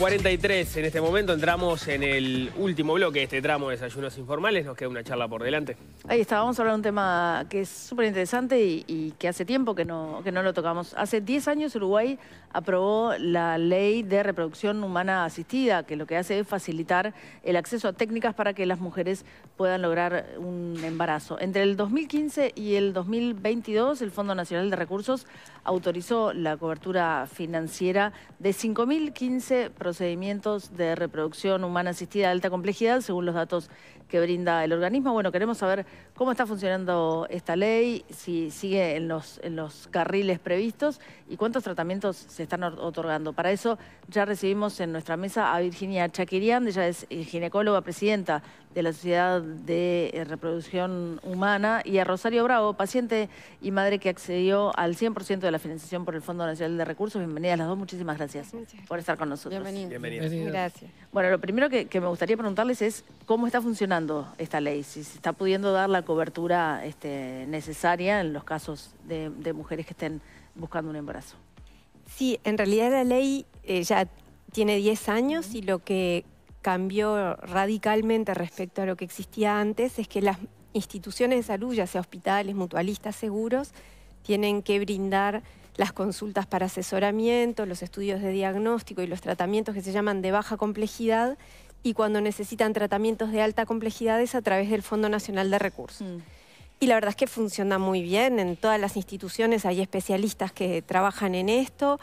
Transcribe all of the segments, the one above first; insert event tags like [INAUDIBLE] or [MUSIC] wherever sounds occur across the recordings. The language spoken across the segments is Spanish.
43 en este momento, entramos en el último bloque de este tramo de desayunos informales, nos queda una charla por delante. Ahí está, vamos a hablar de un tema que es súper interesante y, que hace tiempo que no, que no lo tocamos. Hace 10 años Uruguay aprobó la ley de reproducción humana asistida, que lo que hace es facilitar el acceso a técnicas para que las mujeres puedan lograr un embarazo. Entre el 2015 y el 2022, el Fondo Nacional de Recursos autorizó la cobertura financiera de 5.015 procedimientos de reproducción humana asistida de alta complejidad, según los datos que brinda el organismo. Bueno, queremos saber cómo está funcionando esta ley, si sigue en los, en los carriles previstos y cuántos tratamientos se están otorgando. Para eso ya recibimos en nuestra mesa a Virginia Chaquirián, ella es ginecóloga presidenta de la Sociedad de eh, Reproducción Humana, y a Rosario Bravo, paciente y madre que accedió al 100% de la financiación por el Fondo Nacional de Recursos. Bienvenidas las dos, muchísimas gracias, por estar con nosotros. Bienvenidas. Gracias. Bueno, lo primero que me gustaría preguntarles es cómo está funcionando esta ley, si se está pudiendo dar la cobertura este, necesaria en los casos de, mujeres que estén buscando un embarazo. Sí, en realidad la ley eh, ya tiene 10 años y lo que cambió radicalmente respecto a lo que existía antes es que las instituciones de salud, ya sea hospitales, mutualistas, seguros, tienen que brindar las consultas para asesoramiento, los estudios de diagnóstico y los tratamientos que se llaman de baja complejidad y cuando necesitan tratamientos de alta complejidad es a través del Fondo Nacional de Recursos. Mm. Y la verdad es que funciona muy bien, en todas las instituciones hay especialistas que trabajan en esto,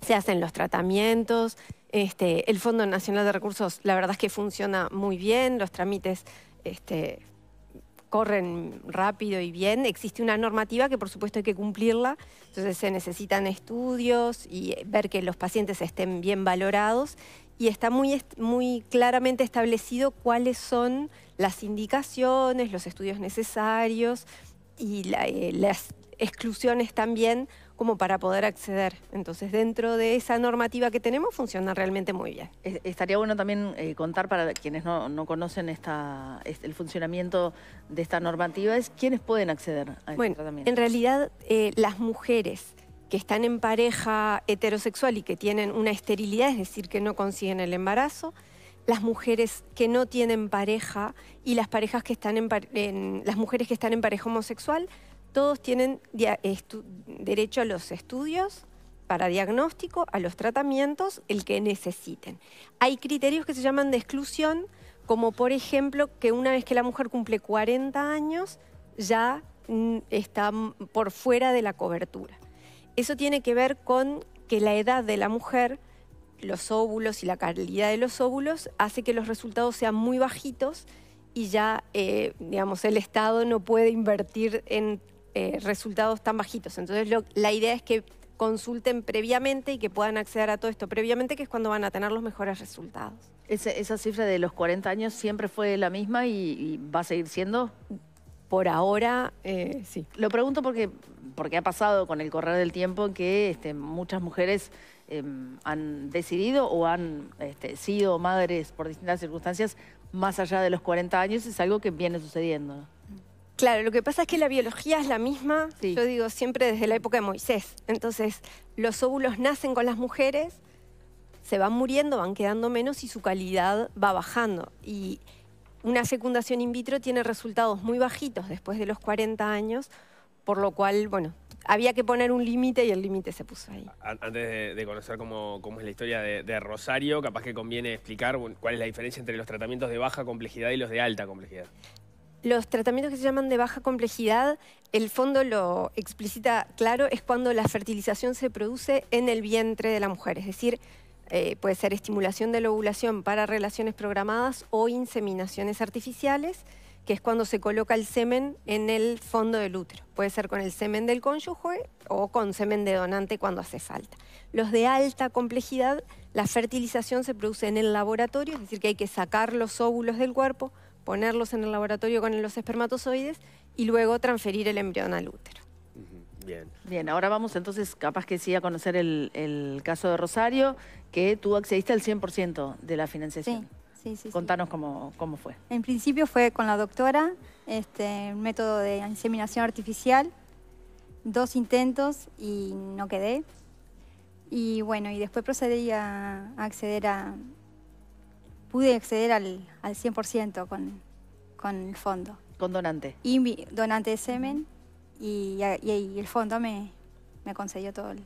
se hacen los tratamientos, este, el Fondo Nacional de Recursos la verdad es que funciona muy bien, los trámites este, corren rápido y bien. Existe una normativa que por supuesto hay que cumplirla, entonces se necesitan estudios y ver que los pacientes estén bien valorados y está muy, muy claramente establecido cuáles son las indicaciones, los estudios necesarios y eh, las exclusiones también como para poder acceder. Entonces, dentro de esa normativa que tenemos, funciona realmente muy bien. Estaría bueno también eh, contar para quienes no, conocen esta, el funcionamiento de esta normativa, es quiénes pueden acceder a este bueno, En realidad, eh, las mujeres que están en pareja heterosexual y que tienen una esterilidad, es decir, que no consiguen el embarazo, las mujeres que no tienen pareja y las parejas que están en, las mujeres que están en pareja homosexual, todos tienen derecho a los estudios para diagnóstico, a los tratamientos, el que necesiten. Hay criterios que se llaman de exclusión, como por ejemplo que una vez que la mujer cumple 40 años, ya está por fuera de la cobertura. Eso tiene que ver con que la edad de la mujer, los óvulos y la calidad de los óvulos hace que los resultados sean muy bajitos y ya, eh, digamos, el Estado no puede invertir en eh, resultados tan bajitos. Entonces, la idea es que consulten previamente y que puedan acceder a todo esto previamente, que es cuando van a tener los mejores resultados. ¿Esa, cifra de los 40 años siempre fue la misma y va a seguir siendo? por ahora, eh, sí. Lo pregunto porque, porque ha pasado con el correr del tiempo que este, muchas mujeres em, han decidido o han este, sido madres por distintas circunstancias más allá de los 40 años, es algo que viene sucediendo. Claro, lo que pasa es que la biología es la misma, yo digo siempre desde la época de Moisés. Entonces, los óvulos nacen con las mujeres, se van muriendo, van quedando menos y su calidad va bajando. Y una fecundación in vitro tiene resultados muy bajitos después de los 40 años, por lo cual, bueno, había que poner un límite y el límite se puso ahí. Antes de, conocer cómo, cómo es la historia de, Rosario, capaz que conviene explicar cuál es la diferencia entre los tratamientos de baja complejidad y los de alta complejidad. Los tratamientos que se llaman de baja complejidad, el fondo lo explicita claro, es cuando la fertilización se produce en el vientre de la mujer, es decir, eh, puede ser estimulación de la ovulación para relaciones programadas o inseminaciones artificiales, que es cuando se coloca el semen en el fondo del útero. Puede ser con el semen del cónyuge o con semen de donante cuando hace falta. Los de alta complejidad, la fertilización se produce en el laboratorio, es decir, que hay que sacar los óvulos del cuerpo, ponerlos en el laboratorio con los espermatozoides y luego transferir el embrión al útero. Bien. ahora vamos entonces, capaz que sí, a conocer el, caso de Rosario, que tú accediste al 100% de la financiación. Sí, sí, sí. Contanos Cómo, fue. En principio fue con la doctora, este, un método de inseminación artificial, dos intentos y no quedé. Y bueno, y después procedí a, acceder a... Pude acceder al, al 100% con, con el fondo. Con donante. Y donante de semen y, el fondo me, me concedió todo el,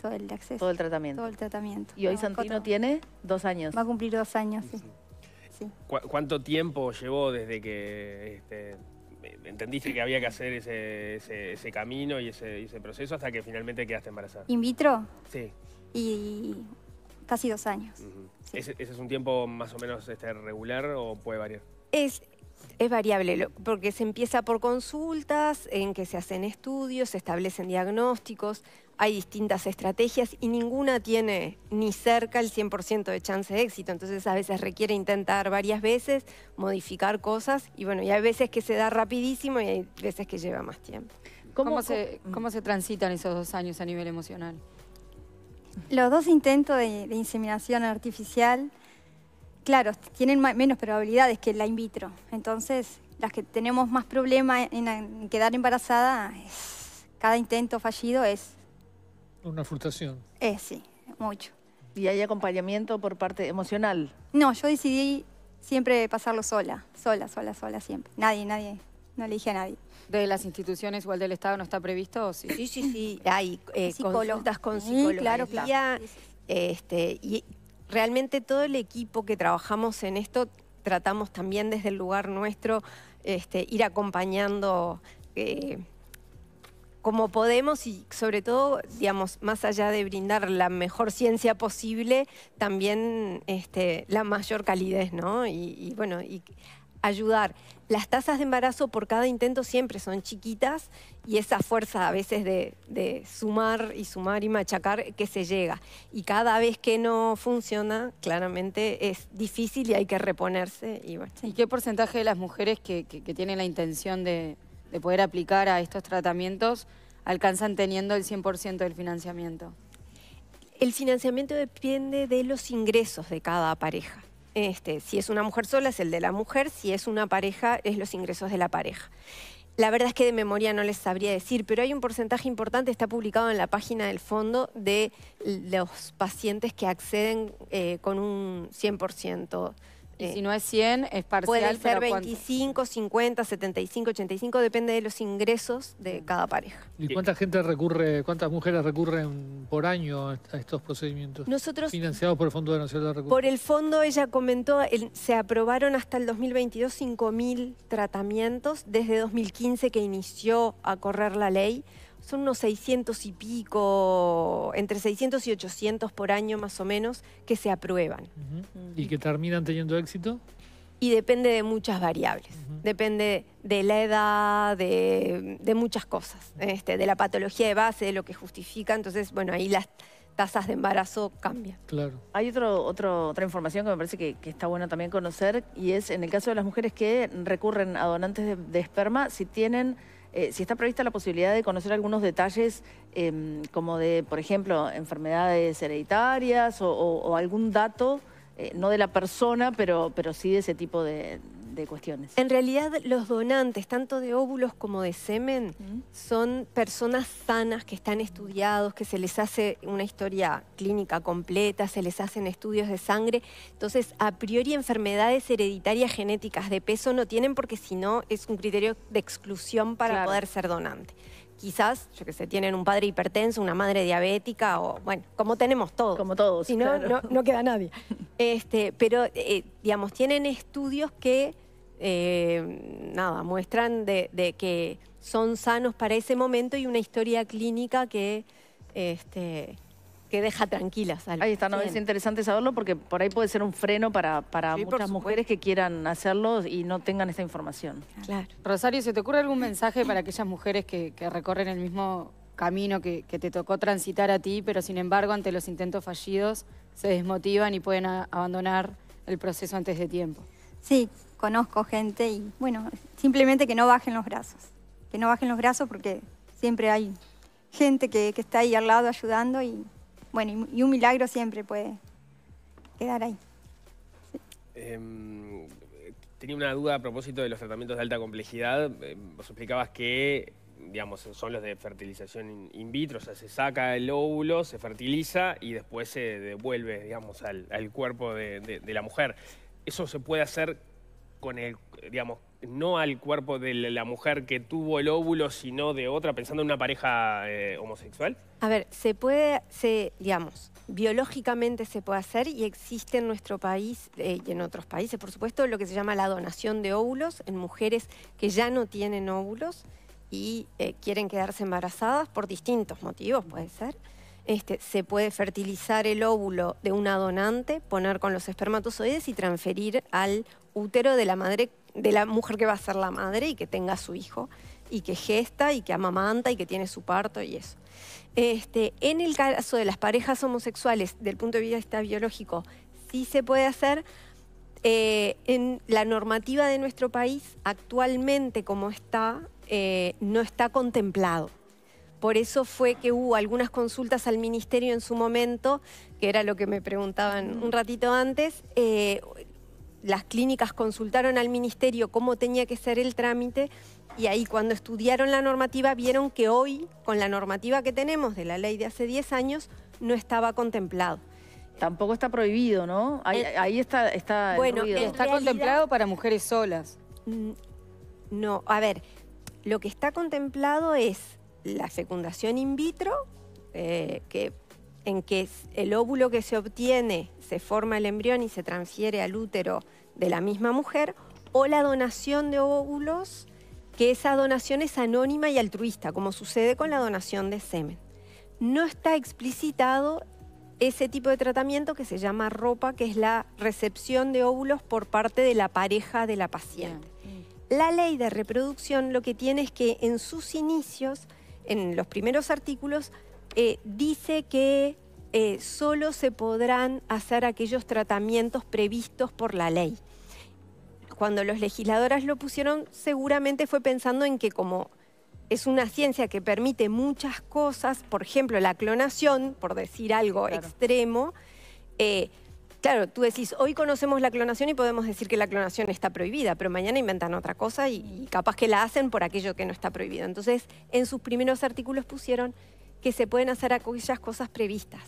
todo el acceso. Todo el tratamiento. Todo el tratamiento. Y hoy Santino tiene dos años. Va a cumplir dos años, sí. ¿Cuánto tiempo llevó desde que este, entendiste que había que hacer ese, camino y ese, proceso hasta que finalmente quedaste embarazada? ¿In vitro? Sí. Y casi dos años. ¿Ese, es un tiempo más o menos este, regular o puede variar? Es, es variable, porque se empieza por consultas, en que se hacen estudios, se establecen diagnósticos, hay distintas estrategias y ninguna tiene ni cerca el 100% de chance de éxito. Entonces a veces requiere intentar varias veces, modificar cosas y bueno, y hay veces que se da rapidísimo y hay veces que lleva más tiempo. ¿Cómo, se, transitan esos dos años a nivel emocional? Los dos intentos de inseminación artificial Claro, tienen menos probabilidades que la in vitro. Entonces, las que tenemos más problemas en, quedar embarazada, cada intento fallido es... Una frustración. Eh, sí, mucho. ¿Y hay acompañamiento por parte emocional? No, yo decidí siempre pasarlo sola, sola, sola, sola, siempre. Nadie, nadie, no le dije a nadie. ¿De las instituciones igual del Estado no está previsto? sí? sí, sí, Hay eh, consultas con psicólogos. Sí, claro, claro. Este, realmente todo el equipo que trabajamos en esto tratamos también desde el lugar nuestro este, ir acompañando eh, como podemos y sobre todo, digamos, más allá de brindar la mejor ciencia posible, también este, la mayor calidez, ¿no? Y, y bueno, y ayudar. Las tasas de embarazo por cada intento siempre son chiquitas y esa fuerza a veces de, sumar y sumar y machacar que se llega. Y cada vez que no funciona, claramente es difícil y hay que reponerse. ¿Y, qué porcentaje de las mujeres que, tienen la intención de poder aplicar a estos tratamientos alcanzan teniendo el 100% del financiamiento? El financiamiento depende de los ingresos de cada pareja. Este, si es una mujer sola es el de la mujer, si es una pareja es los ingresos de la pareja. La verdad es que de memoria no les sabría decir, pero hay un porcentaje importante, está publicado en la página del fondo, de los pacientes que acceden eh, con un 100% si no es 100, es parcial. Puede ser 25, 50, 75, 85, depende de los ingresos de cada pareja. ¿Y cuánta gente recurre, cuántas mujeres recurren por año a estos procedimientos? Nosotros, financiados por el Fondo de Nacional de Recursos. Por el fondo, ella comentó, se aprobaron hasta el 2022 5.000 tratamientos desde 2015 que inició a correr la ley son unos 600 y pico, entre 600 y 800 por año más o menos, que se aprueban. ¿Y que terminan teniendo éxito? Y depende de muchas variables. Depende de la edad, de, muchas cosas, este, de la patología de base, de lo que justifica. Entonces, bueno, ahí las tasas de embarazo cambian. Claro. Hay otro, otro, otra información que me parece que, está buena también conocer y es en el caso de las mujeres que recurren a donantes de esperma, si tienen eh, si está prevista la posibilidad de conocer algunos detalles, em, como de, por ejemplo, enfermedades hereditarias o, algún dato, eh, no de la persona, pero, pero sí de ese tipo de, cuestiones. En realidad, los donantes, tanto de óvulos como de semen, son personas sanas que están estudiados, que se les hace una historia clínica completa, se les hacen estudios de sangre. Entonces, a priori, enfermedades hereditarias genéticas de peso no tienen porque si no es un criterio de exclusión para poder ser donante quizás, yo que sé, tienen un padre hipertenso, una madre diabética, o bueno, como tenemos todos. Como todos. Si no, no, queda nadie. [LAUGHS] Este, pero, eh, digamos, tienen estudios que eh, nada, muestran de, que son sanos para ese momento y una historia clínica que, este, que deja tranquilas. ahí está, no, es interesante saberlo porque por ahí puede ser un freno para, para muchas mujeres que quieran hacerlo y no tengan esta información. Rosario, ¿se te ocurre algún mensaje para aquellas mujeres que, recorren el mismo camino que, te tocó transitar a ti, pero sin embargo ante los intentos fallidos se desmotivan y pueden abandonar el proceso antes de tiempo? Sí, conozco gente y bueno, simplemente que no bajen los brazos, que no bajen los brazos porque siempre hay gente que, está ahí al lado ayudando y bueno, y, un milagro siempre puede quedar ahí. Em, tenía una duda a propósito de los tratamientos de alta complejidad. Em, vos explicabas que digamos, son los de fertilización in vitro, o sea, se saca el óvulo, se fertiliza y después se devuelve, digamos, al, cuerpo de, la mujer eso se puede hacer con el, digamos, no al cuerpo de la mujer que tuvo el óvulo, sino de otra, pensando en una pareja eh, homosexual? A ver, se puede, digamos, biológicamente se puede hacer y existe en nuestro país eh, y en otros países, por supuesto, lo que se llama la donación de óvulos en mujeres que ya no tienen óvulos y eh, quieren quedarse embarazadas por distintos motivos, puede ser. Este, se puede fertilizar el óvulo de una donante, poner con los espermatozoides y transferir al útero de la madre, de la mujer que va a ser la madre y que tenga su hijo, y que gesta, y que amamanta, y que tiene su parto y eso. Este, en el caso de las parejas homosexuales, del punto de vista biológico, sí se puede hacer. Eh, en la normativa de nuestro país, actualmente como está, eh, no está contemplado. Por eso fue que hubo algunas consultas al ministerio en su momento, que era lo que me preguntaban un ratito antes. Eh, las clínicas consultaron al ministerio cómo tenía que ser el trámite y ahí cuando estudiaron la normativa vieron que hoy, con la normativa que tenemos de la ley de hace 10 años, no estaba contemplado. Tampoco está prohibido, ¿no? Ahí, eh, está, está, bueno, está contemplado para mujeres solas. No, a ver, lo que está contemplado es la fecundación in vitro, eh, que, en que el óvulo que se obtiene se forma el embrión y se transfiere al útero de la misma mujer, o la donación de óvulos, que esa donación es anónima y altruista, como sucede con la donación de semen. No está explicitado ese tipo de tratamiento que se llama ropa, que es la recepción de óvulos por parte de la pareja de la paciente. La ley de reproducción lo que tiene es que en sus inicios en los primeros artículos, eh, dice que eh, solo se podrán hacer aquellos tratamientos previstos por la ley. Cuando los legisladores lo pusieron, seguramente fue pensando en que como es una ciencia que permite muchas cosas, por ejemplo, la clonación, por decir algo extremo, eh, Claro, tú decís, hoy conocemos la clonación y podemos decir que la clonación está prohibida, pero mañana inventan otra cosa y, capaz que la hacen por aquello que no está prohibido. Entonces, en sus primeros artículos pusieron que se pueden hacer aquellas cosas previstas.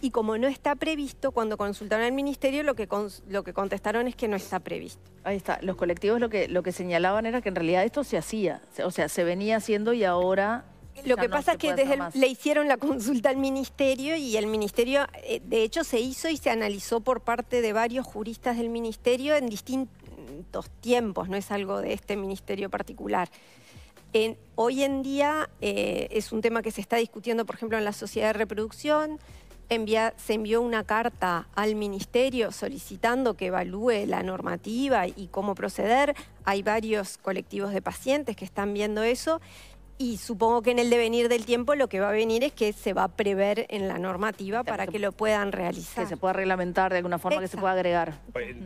Y como no está previsto, cuando consultaron al ministerio, lo que, lo que contestaron es que no está previsto. Ahí está. Los colectivos lo que, lo que señalaban era que en realidad esto se hacía. O sea, se venía haciendo y ahora lo que pasa es que le hicieron la consulta al ministerio y el ministerio, eh, de hecho, se hizo y se analizó por parte de varios juristas del ministerio en distintos tiempos, no es algo de este ministerio particular. hoy en día eh, es un tema que se está discutiendo, por ejemplo, en la sociedad de reproducción. se envió una carta al ministerio solicitando que evalúe la normativa y cómo proceder. Hay varios colectivos de pacientes que están viendo eso y supongo que en el devenir del tiempo lo que va a venir es que se va a prever en la normativa para que lo puedan realizar. Que se pueda reglamentar de alguna forma, que se pueda agregar.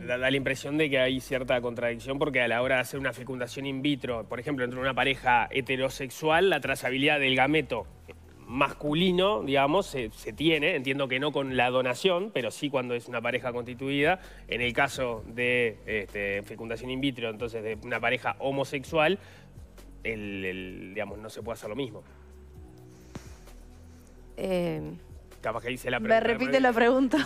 Da, la impresión de que hay cierta contradicción porque a la hora de hacer una fecundación in vitro, por ejemplo, entre una pareja heterosexual, la trazabilidad del gameto masculino, digamos, se, tiene, entiendo que no con la donación, pero sí cuando es una pareja constituida. En el caso de este, fecundación in vitro, entonces de una pareja homosexual, el, digamos, no se puede hacer lo mismo. Em, Capaz que hice la pregunta. Me repite la pregunta.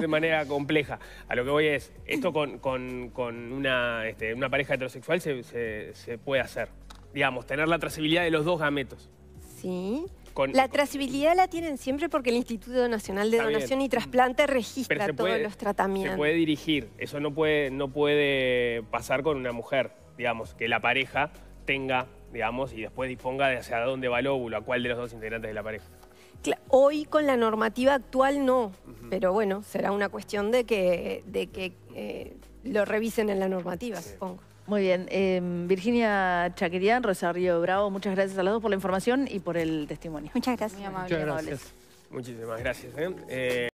de, manera [LAUGHS] compleja. A lo que voy es, esto con, con, una, este, una, pareja heterosexual se, puede hacer. Digamos, tener la trazabilidad de los dos gametos. Sí. la trazabilidad la tienen siempre porque el Instituto Nacional de Donación y Trasplante registra todos los tratamientos. Se puede dirigir. Eso no puede, no puede pasar con una mujer, digamos, que la pareja tenga, digamos, y después disponga de hacia dónde va el óvulo, a cuál de los dos integrantes de la pareja. Hoy con la normativa actual no, pero bueno, será una cuestión de que, de que eh, lo revisen en la normativa, supongo. Muy bien. Eh, Virginia Rosa Rosario Bravo, muchas gracias a los dos por la información y por el testimonio. Muchas gracias. Muy Muchísimas gracias. ¿eh? Eh,